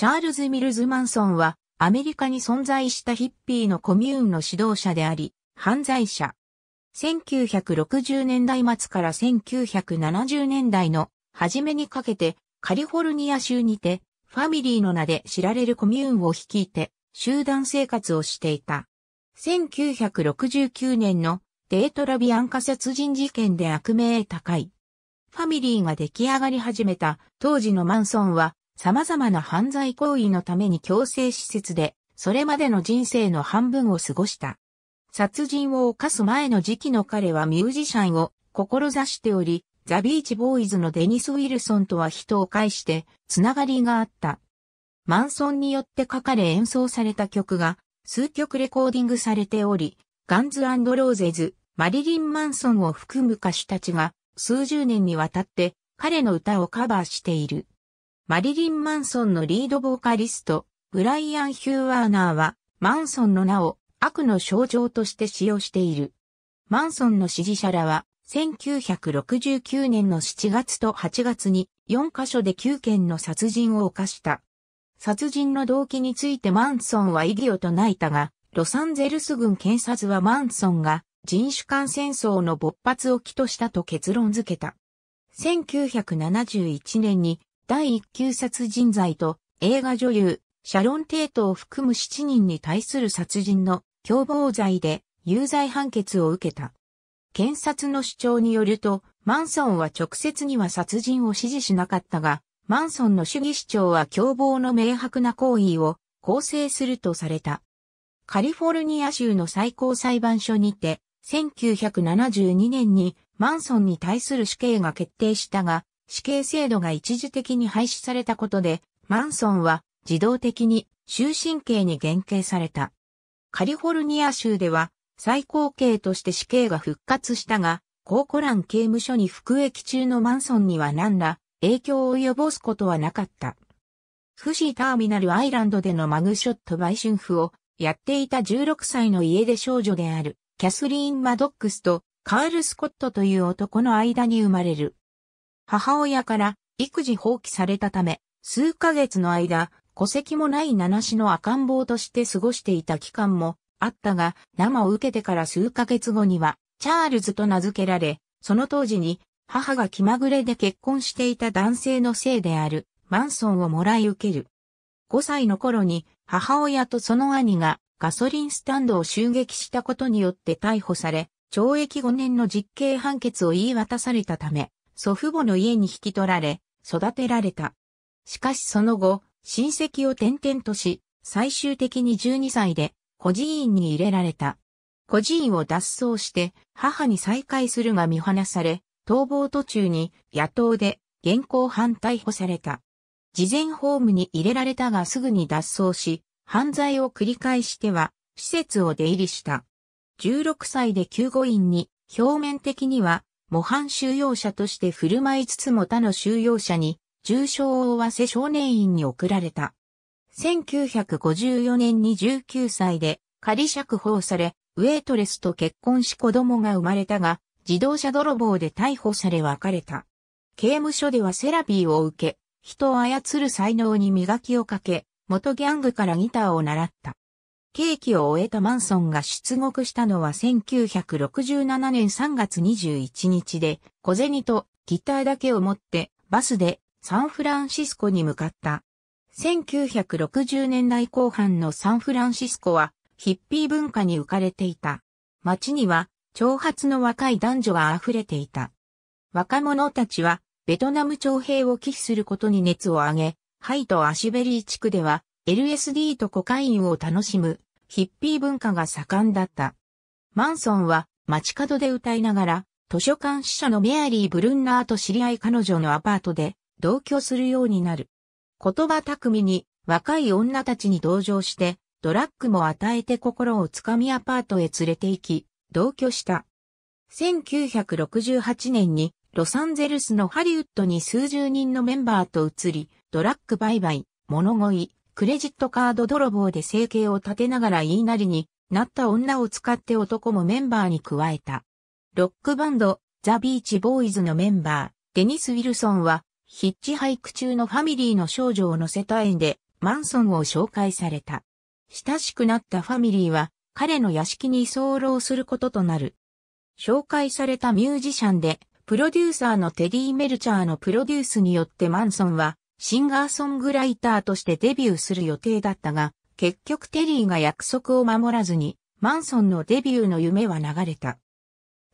チャールズ・ミルズ・マンソンは、アメリカに存在したヒッピーのコミューンの指導者であり、犯罪者。1960年代末から1970年代の初めにかけて、カリフォルニア州にて、ファミリーの名で知られるコミューンを率いて、集団生活をしていた。1969年のデートラビアン化殺人事件で悪名高い。ファミリーが出来上がり始めた当時のマンソンは様々な犯罪行為のために強制施設で、それまでの人生の半分を過ごした。殺人を犯す前の時期の彼はミュージシャンを志しており、ザ・ビーチ・ボーイズのデニス・ウィルソンとは人を介して、つながりがあった。マンソンによって書かれ演奏された曲が、数曲レコーディングされており、ガンズ・アンド・ローゼズ、マリリン・マンソンを含む歌手たちが、数十年にわたって、彼の歌をカバーしている。マリリン・マンソンのリードボーカリスト、ブライアン・ヒューワーナーは、マンソンの名を悪の象徴として使用している。マンソンの支持者らは、1969年の7月と8月に4カ所で9件の殺人を犯した。殺人の動機についてマンソンは異議を唱えたが、ロサンゼルス軍検察はマンソンが人種間戦争の勃発を起としたと結論付けた。1971年に第一級殺人罪と映画女優、シャロン・テートを含む7人に対する殺人の共謀罪で有罪判決を受けた。検察の主張によると、マンソンは直接には殺人を指示しなかったが、マンソンの主義主張は共謀の明白な行為を構成するとされた。カリフォルニア州の最高裁判所にて、1972年にマンソンに対する死刑が決定したが、死刑制度が一時的に廃止されたことで、マンソンは自動的に終身刑に減刑された。カリフォルニア州では最高刑として死刑が復活したが、コーコラン刑務所に服役中のマンソンには何ら影響を及ぼすことはなかった。富士ターミナルアイランドでのマグショット売春婦をやっていた16歳の家出少女であるキャスリーン・マドックスとカール・スコットという男の間に生まれる。母親から育児放棄されたため、数ヶ月の間、戸籍もない七子の赤ん坊として過ごしていた期間もあったが、生を受けてから数ヶ月後には、チャールズと名付けられ、その当時に、母が気まぐれで結婚していた男性のせいである、マンソンをもらい受ける。5歳の頃に、母親とその兄が、ガソリンスタンドを襲撃したことによって逮捕され、懲役5年の実刑判決を言い渡されたため、祖父母の家に引き取られ、育てられた。しかしその後、親戚を転々とし、最終的に12歳で、孤児院に入れられた。孤児院を脱走して、母に再会するが見放され、逃亡途中に、野党で、現行犯逮捕された。事前ホームに入れられたがすぐに脱走し、犯罪を繰り返しては、施設を出入りした。16歳で救護員に、表面的には模範収容者として振る舞いつつも他の収容者に重傷を負わせ少年院に送られた。1954年に19歳で仮釈放され、ウェイトレスと結婚し子供が生まれたが、自動車泥棒で逮捕され別れた。刑務所ではセラピーを受け、人を操る才能に磨きをかけ、元ギャングからギターを習った。刑期を終えたマンソンが出国したのは1967年3月21日で、小銭とギターだけを持ってバスでサンフランシスコに向かった。1960年代後半のサンフランシスコはヒッピー文化に浮かれていた。街には長髪の若い男女が溢れていた。若者たちはベトナム徴兵を寄付することに熱を上げ、ハイとアシベリー地区では LSD とコカインを楽しむヒッピー文化が盛んだった。マンソンは街角で歌いながら図書館司書のメアリー・ブルンナーと知り合い彼女のアパートで同居するようになる。言葉巧みに若い女たちに同情してドラッグも与えて心をつかみアパートへ連れて行き同居した。1968年にロサンゼルスのハリウッドに数十人のメンバーと移り、ドラッグ売買、物乞い、クレジットカード泥棒で生計を立てながら言いなりになった女を使って男もメンバーに加えた。ロックバンド、ザ・ビーチ・ボーイズのメンバー、デニス・ウィルソンは、ヒッチハイク中のファミリーの少女を乗せた縁で、マンソンを紹介された。親しくなったファミリーは、彼の屋敷に居候することとなる。紹介されたミュージシャンで、プロデューサーのテディ・メルチャーのプロデュースによってマンソンは、シンガーソングライターとしてデビューする予定だったが、結局テリーが約束を守らずに、マンソンのデビューの夢は流れた。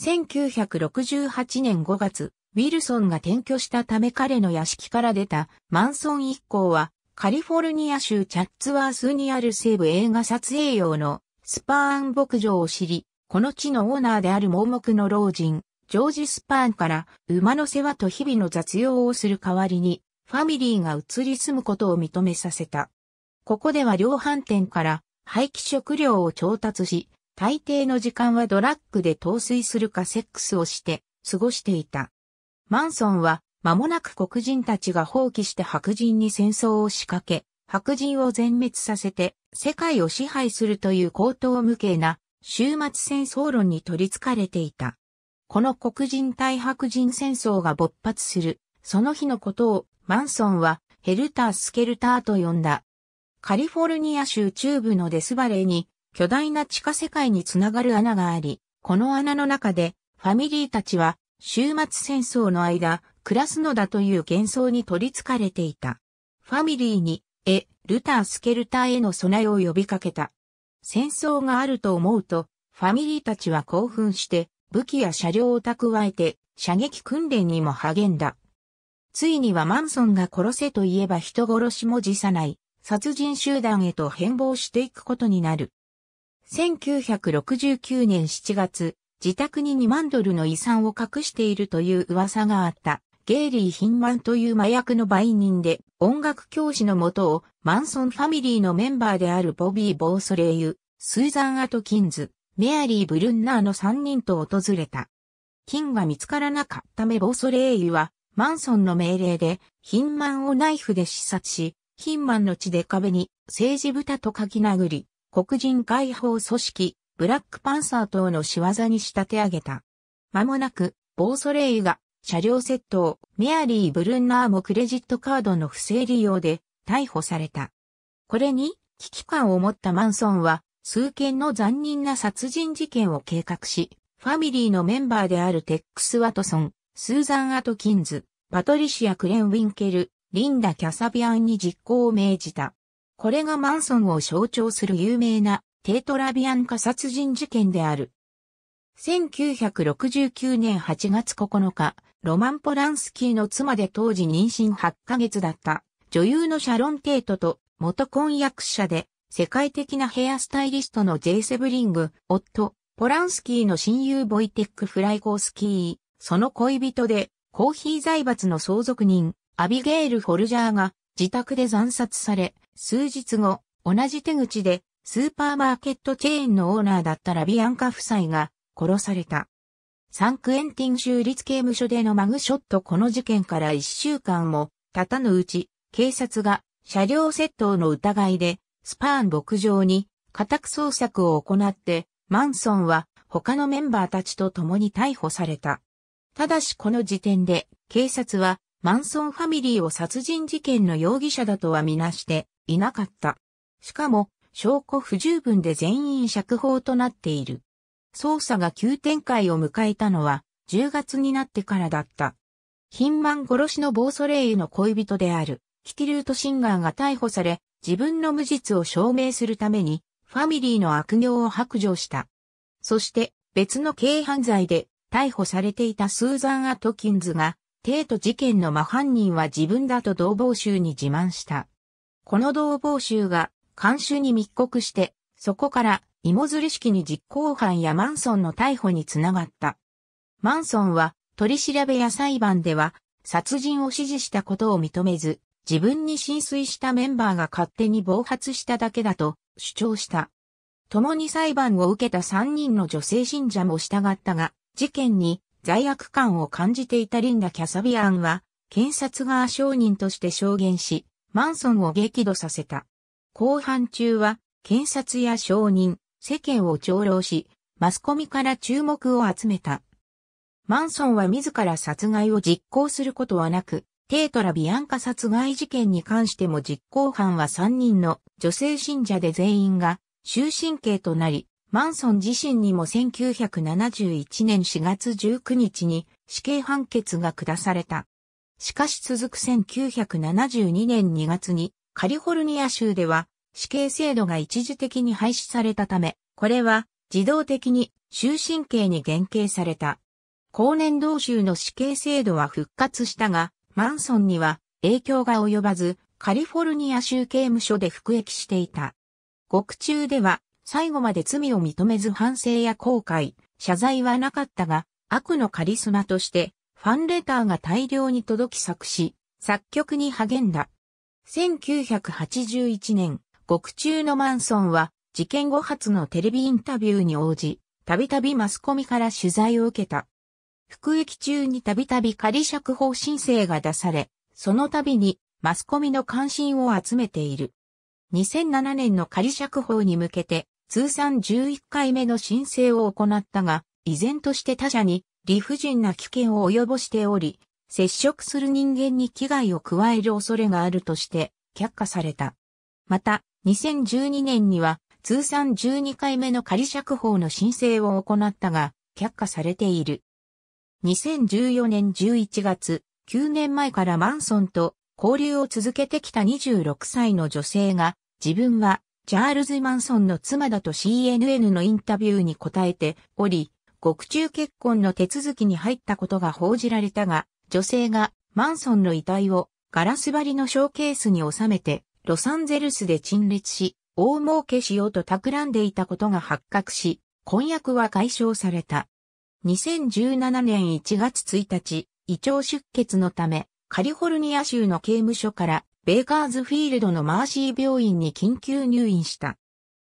1968年5月、ウィルソンが転居したため彼の屋敷から出たマンソン一行は、カリフォルニア州チャッツワースにある西部映画撮影用のスパーン牧場を知り、この地のオーナーである盲目の老人、ジョージ・スパーンから馬の世話と日々の雑用をする代わりに、ファミリーが移り住むことを認めさせた。ここでは量販店から廃棄食料を調達し、大抵の時間はドラッグで陶酔するかセックスをして過ごしていた。マンソンは間もなく黒人たちが放棄して白人に戦争を仕掛け、白人を全滅させて世界を支配するという高等無形な終末戦争論に取り憑かれていた。この黒人対白人戦争が勃発する、その日のことをマンソンはヘルタースケルターと呼んだ。カリフォルニア州中部のデスバレーに巨大な地下世界につながる穴があり、この穴の中でファミリーたちは終末戦争の間、暮らすのだという幻想に取りつかれていた。ファミリーに、え、ルター・スケルターへの備えを呼びかけた。戦争があると思うと、ファミリーたちは興奮して、武器や車両を蓄えて、射撃訓練にも励んだ。ついにはマンソンが殺せといえば人殺しも辞さない、殺人集団へと変貌していくことになる。1969年7月、自宅に2万ドルの遺産を隠しているという噂があった。ゲイリー・ヒンマンという麻薬の売人で音楽教師のもとをマンソンファミリーのメンバーであるボビー・ボーソレイユ、スーザン・アトキンズ、メアリー・ブルンナーの3人と訪れた。金が見つからなかったメボーソレイユはマンソンの命令で、ヒンマンをナイフで刺殺し、ヒンマンの地で壁に政治豚と書き殴り、黒人解放組織、ブラックパンサー等の仕業に仕立て上げた。間もなく、ボーソレイが車両窃盗、メアリー・ブルンナーもクレジットカードの不正利用で逮捕された。これに危機感を持ったマンソンは数件の残忍な殺人事件を計画し、ファミリーのメンバーであるテックス・ワトソン、スーザン・アトキンズ、パトリシア・クレン・ウィンケル、リンダ・キャサビアンに実行を命じた。これがマンソンを象徴する有名なテートラビアン化殺人事件である。1969年8月9日、ロマン・ポランスキーの妻で当時妊娠8ヶ月だった女優のシャロン・テイトと元婚約者で世界的なヘアスタイリストのジェイセブリング、夫、ポランスキーの親友ボイテック・フライゴースキー、その恋人で、コーヒー財閥の相続人、アビゲール・フォルジャーが自宅で惨殺され、数日後、同じ手口で、スーパーマーケットチェーンのオーナーだったラビアンカ夫妻が殺された。サンクエンティン州立刑務所でのマグショットこの事件から一週間も経たぬうち、警察が車両窃盗の疑いで、スパーン牧場に家宅捜索を行って、マンソンは他のメンバーたちと共に逮捕された。ただしこの時点で、警察は、マンソンファミリーを殺人事件の容疑者だとはみなしていなかった。しかも、証拠不十分で全員釈放となっている。捜査が急展開を迎えたのは、10月になってからだった。ヒンマン殺しのボーソレイユの恋人である、キティルートシンガーが逮捕され、自分の無実を証明するために、ファミリーの悪行を白状した。そして、別の軽犯罪で、逮捕されていたスーザン・アトキンズが、テート事件の真犯人は自分だと同房州に自慢した。この同房州が、監修に密告して、そこから、芋づり式に実行犯やマンソンの逮捕につながった。マンソンは、取り調べや裁判では、殺人を指示したことを認めず、自分に浸水したメンバーが勝手に暴発しただけだと主張した。共に裁判を受けた3人の女性信者も従ったが、事件に罪悪感を感じていたリンダ・キャサビアンは、検察側証人として証言し、マンソンを激怒させた。後半中は、検察や証人、世間を長老し、マスコミから注目を集めた。マンソンは自ら殺害を実行することはなく、テートラ・ビアンカ殺害事件に関しても実行犯は3人の女性信者で全員が終身刑となり、マンソン自身にも1971年4月19日に死刑判決が下された。しかし続く1972年2月にカリフォルニア州では死刑制度が一時的に廃止されたため、これは自動的に終身刑に減刑された。後年同州の死刑制度は復活したが、マンソンには影響が及ばず、カリフォルニア州刑務所で服役していた。獄中では最後まで罪を認めず反省や後悔、謝罪はなかったが、悪のカリスマとして、ファンレターが大量に届き作詞、作曲に励んだ。1981年、獄中のマンソンは、事件後初のテレビインタビューに応じ、たびたびマスコミから取材を受けた。服役中にたびたび仮釈放申請が出され、その度にマスコミの関心を集めている。2007年の仮釈放に向けて、通算11回目の申請を行ったが、依然として他者に理不尽な危険を及ぼしており、接触する人間に危害を加える恐れがあるとして却下された。また、2012年には通算12回目の仮釈放の申請を行ったが、却下されている。2014年11月、9年前からマンソンと交流を続けてきた26歳の女性が、自分はチャールズ・マンソンの妻だと CNN のインタビューに答えており、獄中結婚の手続きに入ったことが報じられたが、女性がマンソンの遺体をガラス張りのショーケースに収めて、ロサンゼルスで陳列し、大儲けしようと企んでいたことが発覚し、婚約は解消された。2017年1月1日、胃腸出血のため、カリフォルニア州の刑務所からベーカーズフィールドのマーシー病院に緊急入院した。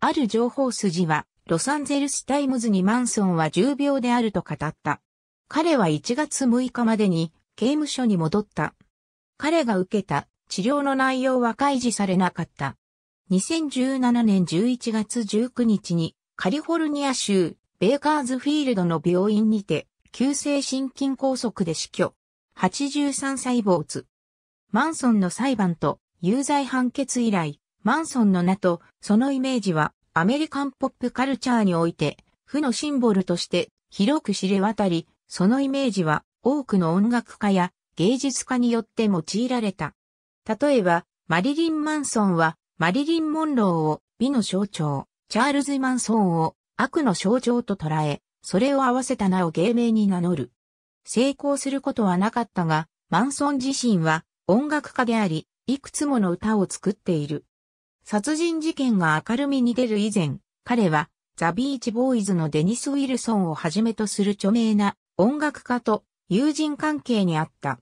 ある情報筋は、ロサンゼルスタイムズにマンソンは重病であると語った。彼は1月6日までに刑務所に戻った。彼が受けた治療の内容は開示されなかった。2017年11月19日にカリフォルニア州ベーカーズフィールドの病院にて急性心筋梗塞で死去。83歳没。マンソンの裁判と有罪判決以来、マンソンの名とそのイメージはアメリカンポップカルチャーにおいて、負のシンボルとして広く知れ渡り、そのイメージは多くの音楽家や芸術家によって用いられた。例えば、マリリン・マンソンは、マリリン・モンローを美の象徴、チャールズ・マンソンを悪の象徴と捉え、それを合わせた名を芸名に名乗る。成功することはなかったが、マンソン自身は音楽家であり、いくつもの歌を作っている。殺人事件が明るみに出る以前、彼はザ・ビーチ・ボーイズのデニス・ウィルソンをはじめとする著名な音楽家と友人関係にあった。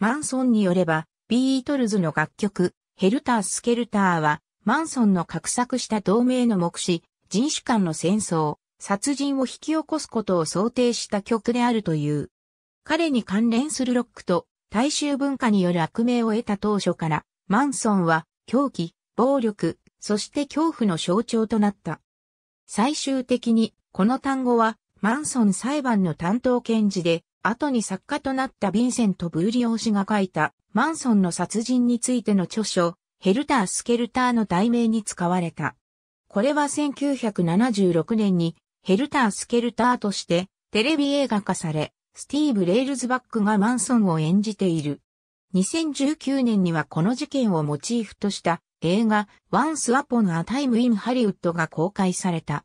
マンソンによれば、ビートルズの楽曲、ヘルター・スケルターは、マンソンの画策した同盟の目視、人種間の戦争、殺人を引き起こすことを想定した曲であるという。彼に関連するロックと大衆文化による悪名を得た当初から、マンソンは狂気、暴力、そして恐怖の象徴となった。最終的に、この単語は、マンソン裁判の担当検事で、後に作家となったヴィンセント・ブーリオー氏が書いた、マンソンの殺人についての著書、ヘルター・スケルターの題名に使われた。これは1976年に、ヘルター・スケルターとして、テレビ映画化され、スティーブ・レールズバックがマンソンを演じている。2019年にはこの事件をモチーフとした映画 Once Upon a Time in h ド l l o o d が公開された。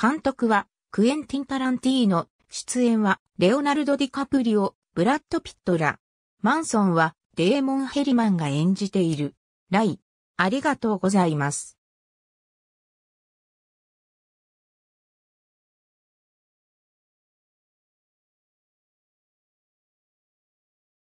監督はクエンティン・タランティーノ、出演はレオナルド・ディカプリオ、ブラッド・ピットラ。マンソンはデーモン・ヘリマンが演じている。ライ、ありがとうございます。